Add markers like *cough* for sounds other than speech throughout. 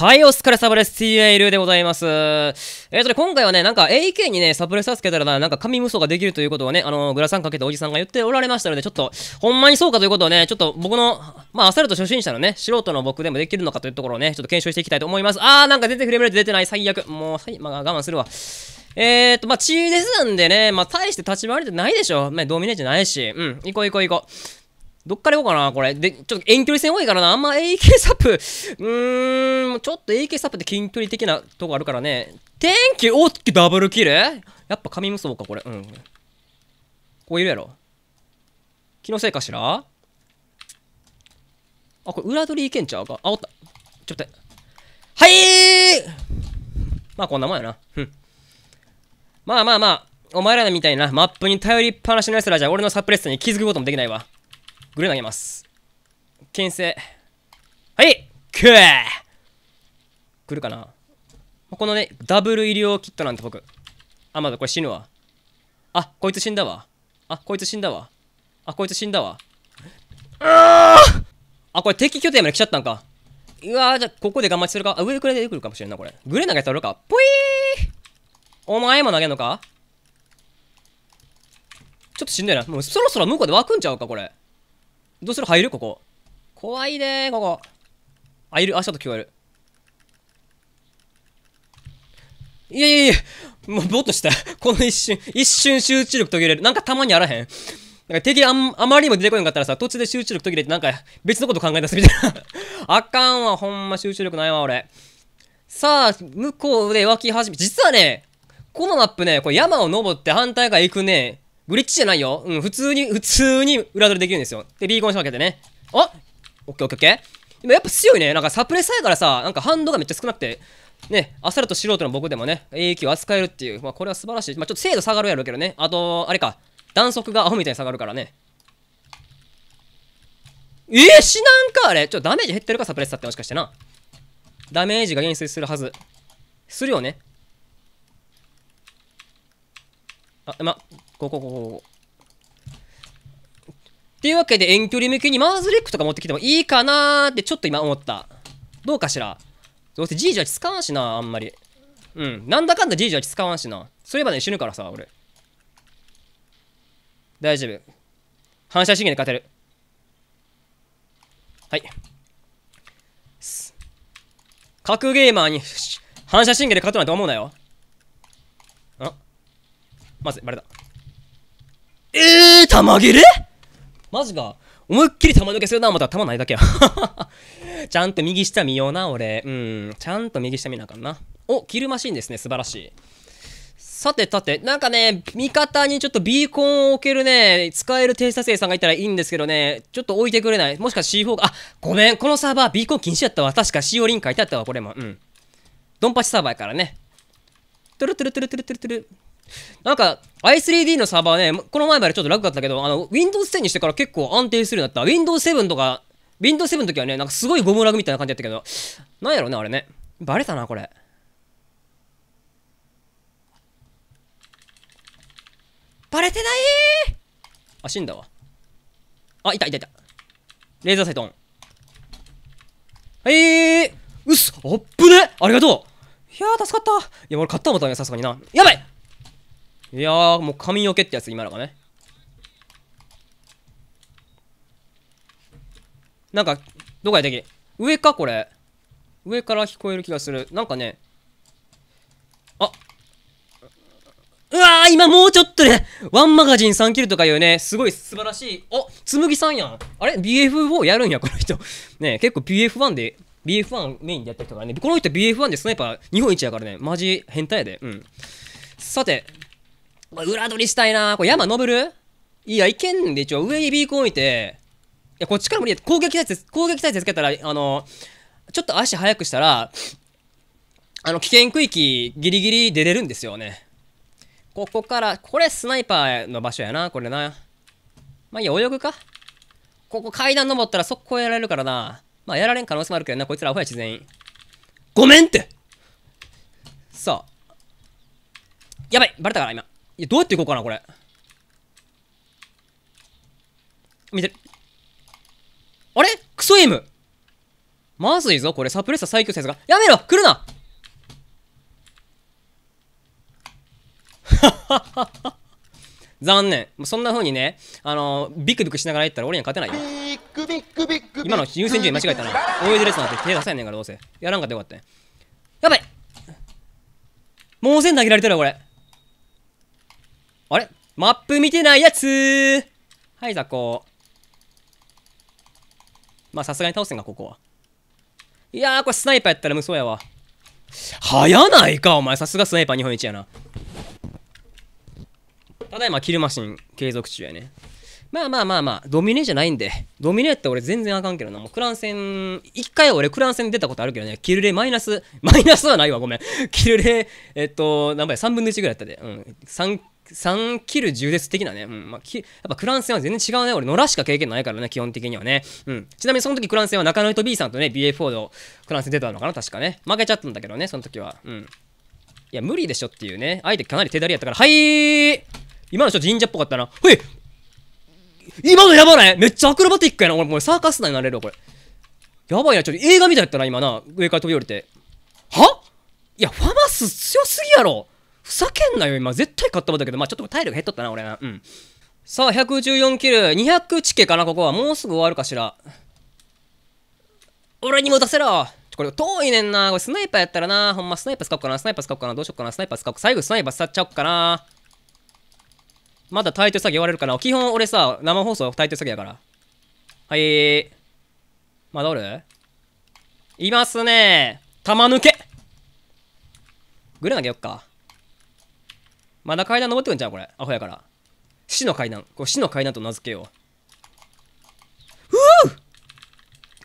はい、お疲れ様です。TA ルでございます。えっ、ー、とね、今回はね、なんか AK にね、サプレッサーつけたらな、なんか紙無双ができるということをね、あのー、グラサンかけたおじさんが言っておられましたので、ちょっと、ほんまにそうかということをね、ちょっと僕の、まあ、アサルト初心者のね、素人の僕でもできるのかというところをね、ちょっと検証していきたいと思います。あー、なんか全然フレームレート出てない、最悪。もう、はい、まあ、我慢するわ。えーと、まあ、チーデスなんでね、まあ、大して立ち回りってないでしょ。まあ、ドミネージないし。うん、行こう行こう行こう。どっから行こうかな、これ。で、ちょっと遠距離戦多いからな。あんま AK サップ。うーん、ちょっと AK サップって近距離的なとこあるからね。天気大きくダブルキルやっぱ神無双か、これ。うん。ここいるやろ。気のせいかしらあ、これ裏取りいけんちゃうか。あ、おった。ちょっと。はいまあこんなもんやな。うん。まあまあまあ、お前らみたいなマップに頼りっぱなしの奴らじゃ俺のサプレッサに気づくこともできないわ。グル投げます。牽制。はいくえ来るかなこのね、ダブル医療キットなんて僕。あ、まだこれ死ぬわ。あ、こいつ死んだわ。あ、こいつ死んだわ。あ、こいつ死んだわ。あこれ敵拠点まで来ちゃったんか。うわじゃあここで頑張ってするか。あ、上くらいでくるかもしれんな、これ。グレ投げたるか。ぽいお前も投げんのかちょっとしんどいな。もうそろそろ向こうで湧くんちゃうか、これ。どうする入るここ。怖いねここ。あ、いる。あ、ちょっと聞こえる。いやいやいや、もうぼーっとした。*laughs* この一瞬、一瞬集中力途切れる。なんかたまにあらへん。なんか敵ああまりにも出てこなかったらさ、途中で集中力途切れてなんか別のこと考え出すみたいな。*laughs* あかんわ、ほんま集中力ないわ、俺。さあ、向こうで湧き始め、実はね、このマップね、これ山を登って反対側行くね、ブリッジじゃないよ。うん、普通に、普通に裏取りできるんですよ。で、ビーコン仕掛けてね。あオッケーオッケーオッケー。でもやっぱ強いね。なんかサプレサーやからさ、なんかハンドがめっちゃ少なくて、ね、アサルト素人の僕でもね、英気を扱えるっていう、まあこれは素晴らしい。まあちょっと精度下がるやろうけどね。あと、あれか、弾速がアホみたいに下がるからね。えー、死なんかあれちょっとダメージ減ってるかサプレッサーってもしかしてな。ダメージが減衰するはず。するよね。あ、ま、ここ、ここ。っていうわけで遠距離向けにマーズレックとか持ってきてもいいかなーってちょっと今思った。どうかしらどうせ G じゃ使わんしな、あんまり。うん。なんだかんだ G じゃ使わんしな。そういえばね、死ぬからさ、俺。大丈夫。反射神経で勝てる。はい。格ゲーマーに反射神経で勝つなんて思うなよ。あまず、バレた。えー、玉切れマジか。思いっきり玉抜けするな、またら玉ないだけや。*laughs* ちゃんと右下見ような、俺。うん。ちゃんと右下見なあかんな。お、キルマシーンですね。素晴らしい。さてさて、なんかね、味方にちょっとビーコンを置けるね、使える偵察兵さんがいたらいいんですけどね、ちょっと置いてくれない。もしかして C4 が、あ、ごめん、このサーバービーコン禁止やったわ。確か c 4リン書いてあったわ、これも。うん。ドンパチサーバーやからね。トゥルトゥルトゥルトゥルトゥル。なんか、i3D のサーバーね、この前までちょっと楽だったけど、あの、Windows 10にしてから結構安定するようになった。Windows 7とか、Windows 7の時はね、なんかすごいゴムラグみたいな感じだったけど、なんやろうね、あれね。バレたな、これ。バレてないあ、死んだわ。あ、いたいたいた。レーザーサイトン。えー、うっす、あっぶねありがとういやー、助かった。いや、俺買ったもんだね、さすがにな。やばいいやー、もう髪よけってやつ、今のがね。なんか、どこやったっけ上か、これ。上から聞こえる気がする。なんかね。あうわー、今もうちょっとで、ね、ワンマガジン3キルとかいうね、すごい素晴らしい。お紬さんやん。あれ ?BF4 やるんや、この人。*laughs* ね結構 BF1 で、BF1 メインでやった人らね、この人 BF1 でスナイパー日本一やからね、マジ変態やで。うん。さて、これ裏取りしたいなこれ山登るいや、いけんで、一応上にビーコン置いて、いや、こっちから無理や。攻撃体策、攻撃体策つけたら、あの、ちょっと足速くしたら、あの、危険区域ギリギリ出れるんですよね。ここから、これスナイパーの場所やな、これな。まあいいや、泳ぐか。ここ階段登ったら速攻やられるからな。まあやられん可能性もあるけどな、こいつらアホやし全員。ごめんってさあ。やばい、バレたから今。いや、どうやっていこうかな、これ。見てあれクソエムまずいぞ、これ。サプレッサー最強説が。やめろ来るな *laughs* 残念。そんな風にね、あのー、ビクビクしながらやったら俺には勝てないよ。ビクビクビク今の優先順位間違えたな。泳いでるやつなんて手出せんねんからどうせ。やらんかったよかったやばいもう投げられてるわ、これ。あれマップ見てないやつはい、雑魚。まあ、さすがに倒せんが、ここは。いやー、これスナイパーやったら無双やわ。早ないか、お前。さすがスナイパー日本一やな。ただいま、キルマシン継続中やね。まあまあまあまあ、ドミネじゃないんで。ドミネって俺全然あかんけどな。もうクラン戦、一回俺クラン戦出たことあるけどね、キルレマイナス、マイナスはないわ、ごめん。キルレ、えっと、何倍 ?3 分の1ぐらいやったで。うん。3 3キル10です的なね。うん。まあ、やっぱクラン戦は全然違うね。俺、野良しか経験ないからね、基本的にはね。うん。ちなみにその時クラン戦は中野と B さんとね、BF4 のクラン戦出たのかな、確かね。負けちゃったんだけどね、その時は。うん。いや、無理でしょっていうね。相手かなり手だりやったから。はい今の人神社っぽかったな。ほい今のやばないめっちゃアクロバティックやな。俺、もうサーカス団になれるわ、これ。やばいな、ちょっと映画みたいだったな、今な。上から飛び降りて。はいや、ファマス強すぎやろふざけんなよ、今。絶対買ったもんだけど、まあちょっと体力減っとったな、俺な。うん。さあ、114キル。200チケかな、ここは。もうすぐ終わるかしら。俺にも出せろこれ遠いねんな。これスナイパーやったらな。ほんまスナイパー使おうかな。スナイパー使おうかな。どうしようかな。スナイパー使おうか。最後スナイパー使っちゃおうかな。まだタイトル詐欺言われるかな。基本俺さ、生放送タイトル詐欺やから。はい。まだおるいますね。玉抜け。グレ投げよっか。まだ階段登ってくんじゃんこれ。アホやから。死の階段。こう死の階段と名付けよう。ふぅ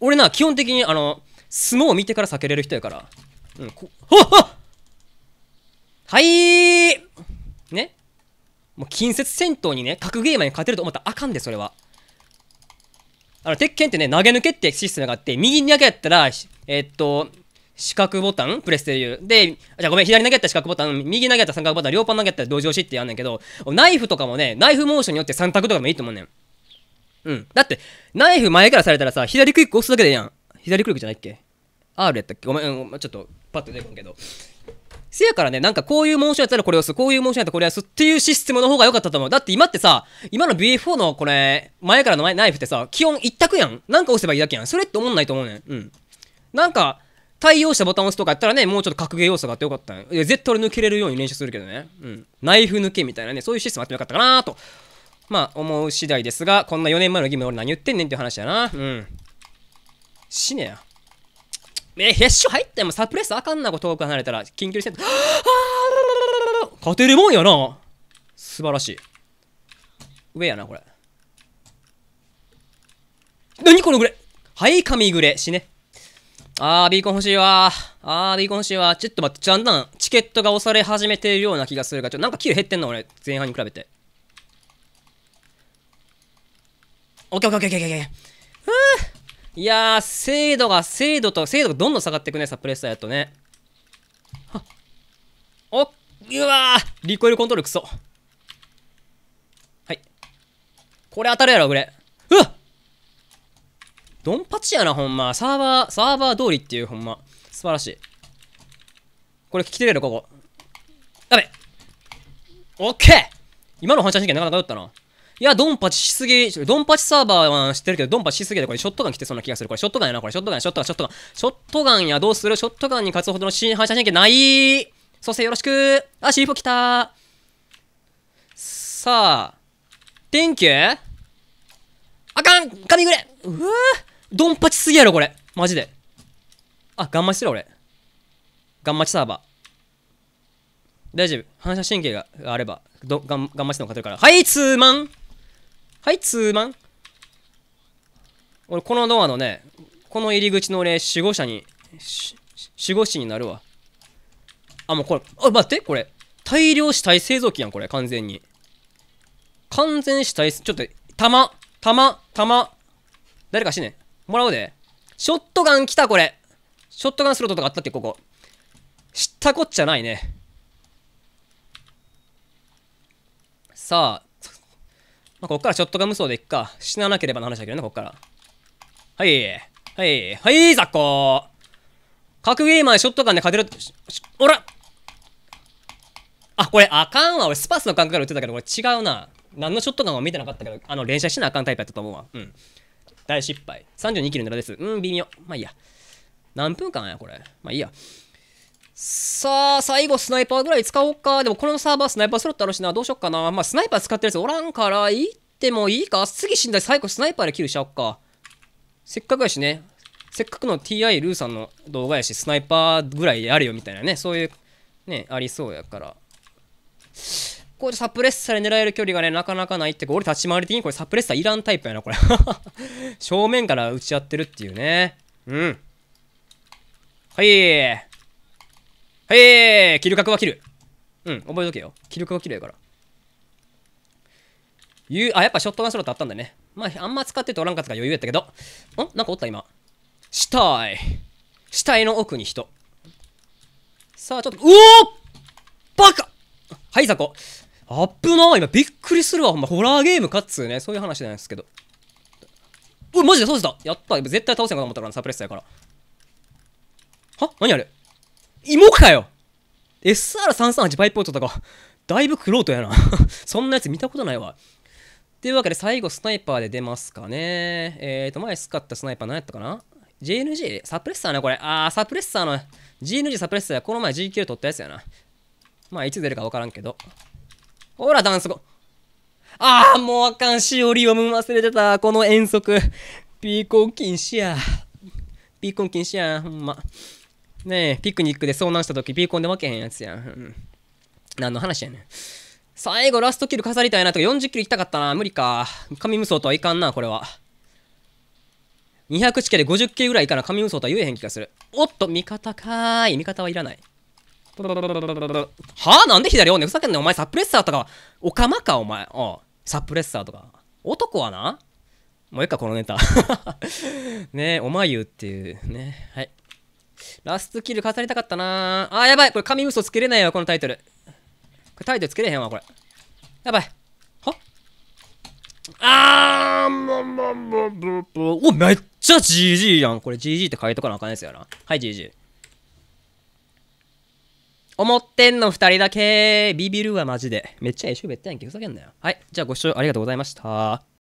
俺な、基本的にあの、相撲を見てから避けれる人やから。うん、こ、はっはいーねもう近接戦闘にね、格ゲーマーに勝てると思ったらあかんで、それは。あの、鉄拳ってね、投げ抜けってシステムがあって、右に投げやったら、えー、っと、四角ボタンプレステで言う。で、じゃあごめん、左投げたら四角ボタン、右投げやったら三角ボタン、両パン投げやったら同情しってやんねんけど、ナイフとかもね、ナイフモーションによって三択とかもいいと思うねん。うん。だって、ナイフ前からされたらさ、左クリック押すだけでいいやん。左クリックじゃないっけ ?R やったっけごめん、ちょっと、パッと出てこんけど。せやからね、なんかこういうモーションやったらこれ押す、こういうモーションやったらこれ押すっていうシステムの方が良かったと思う。だって今ってさ、今の BF4 のこれ、前からのナイフってさ、基本一択やん。なんか押せばいいだけやん。それって思んないと思うねん。うん。なんか、対応したボタン押すとかやったらね、もうちょっと格ゲー要素があってよかったいや、絶対俺抜けれるように練習するけどね。うん。ナイフ抜けみたいなね、そういうシステムあってもよかったかなと。まあ、思う次第ですが、こんな4年前の義務俺何言ってんねんっていう話やな。うん。死ねや。えッシ勝入ってもサプレスあかんなこ遠く離れたら、緊急戦 *gasps* あ勝てるもんやな。素晴らしい。上やな、これ。何このぐれ。はい、神ぐれ。死ね。あー、ビーコン欲しいわあー、ビーコン欲しいわちょっと待って、だんだんチケットが押され始めてるような気がするが、ちょっとなんかキル減ってんの俺、前半に比べて。オッケーオッケーオッケーオッケーオッケー。ふぅいやー、精度が、精度と、精度がどんどん下がってくね、サプレッサーやとね。はおっ、うわーリコイルコントロールクソ。はい。これ当たるやろ、これ。うわっドンパチやな、ほんま。サーバー、サーバー通りっていう、ほんま。素晴らしい。これ聞き取れるここ。やべオッケー今の反射神経なかなか良ったな。いや、ドンパチしすぎ。ドンパチサーバーは知ってるけど、ドンパチしすぎでこれショットガン来てそうな気がする。これショットガンやな、これショットガン、ショットガン、ショットガン。ショットガンや、どうするショットガンに勝つほどの新反射神経ない蘇生よろしくあ、シーフォ来たさあ、天気あかん神ぐれうわードンパチすぎやろ、これ。マジで。あ、ガンマチする俺。ガンマチサーバー。大丈夫。反射神経があれば、どガンガンマチ方が勝てるから。はい、ツーマンはい、ツーマン俺、このドアのね、この入り口の俺、守護者に、守護士になるわ。あ、もうこれ、あ、待って、これ。大量死体製造機やん、これ、完全に。完全死体、ちょっと、弾、弾、弾。誰か死ね。もらおうで。ショットガン来た、これ。ショットガンスロットとかあったっけ、ここ。知ったこっちゃないね。さあ、まあ、こっからショットガン無双でいっか。死ななければの話だけどね、こっから。はい。はい。はい、雑魚格ゲーマーショットガンで勝てる。おらあ、これあかんわ。俺スパスの感覚から打ってたけど、これ違うな。何のショットガンも見てなかったけど、あの、連射しなあかんタイプやったと思うわ。うん。大失敗。32キロの裏です。うん、微妙。まあいいや。何分間や、これ。まあいいや。さあ、最後スナイパーぐらい使おうか。でもこのサーバースナイパースロットあるしな。どうしよっかな。まあスナイパー使ってるやつおらんから、いってもいいか。次死んだら最後スナイパーでキルしちゃおっか。せっかくやしね。せっかくの TI ルーさんの動画やし、スナイパーぐらいあるよみたいなね。そういう、ね、ありそうやから。こでサプレッサーで狙える距離がね、なかなかないってか、俺立ち回り的にこれサプレッサーいらんタイプやな、これ *laughs* 正面から打ち合ってるっていうね。うん。はい。はい。キル角は切る。うん、覚えとけよ。キル角は切るやから。ゆあ、やっぱショットガンスロットあったんだね。まあ、あんま使ってるとおらんかったから余裕やったけど。んなんかおった今。死体。死体の奥に人。さあ、ちょっと、うおーバカはい、ザコ。アップな今びっくりするわ。ほんま、ホラーゲームかっつうね。そういう話じゃないですけど。うマジででしたやった絶対倒せんかと思ったからサプレッサーやから。は何あれ芋かよ !SR338 パイプートとか、だいぶクロートやな *laughs* そんなやつ見たことないわ。というわけで最後スナイパーで出ますかね。えーと、前使ったスナイパー何やったかな ?JNG? サプレッサーね、これ。あー、サプレッサーの、GNG サプレッサーや。この前 GQ 取ったやつやな。まあ、いつ出るかわからんけど。ほら、ダンス語。ああ、もうあかん。しおり読む忘れてた。この遠足。ピーコン禁止や。ピーコン禁止や。ほんま。ねえ、ピクニックで遭難した時、ピーコンで分けへんやつやうん、何の話やねん。最後、ラストキル飾りたいなとか、40キル行きたかったな。無理か。神無双とはいかんな、これは。200近で50キルぐらいいかな。神無双とは言えへん気がする。おっと、味方かーい。味方はいらない。はあなんで左をねふざけんねんお前サプレッサーとかおかまかお前あサプレッサーとか男はなもういいかこのネタ *laughs* ねえおまゆっていうねはいラストキル飾りたかったなあやばいこれ神嘘つけれないわこのタイトルタイトルつけれへんわこれやばいはあーももももおめっちゃ GG やんこれ GG って書いとかなあかんやつやなはい GG 思ってんの二人だけビビるわマジで。めっちゃ一緒べったやんけ。ふざけんなよ。はい。じゃあご視聴ありがとうございました。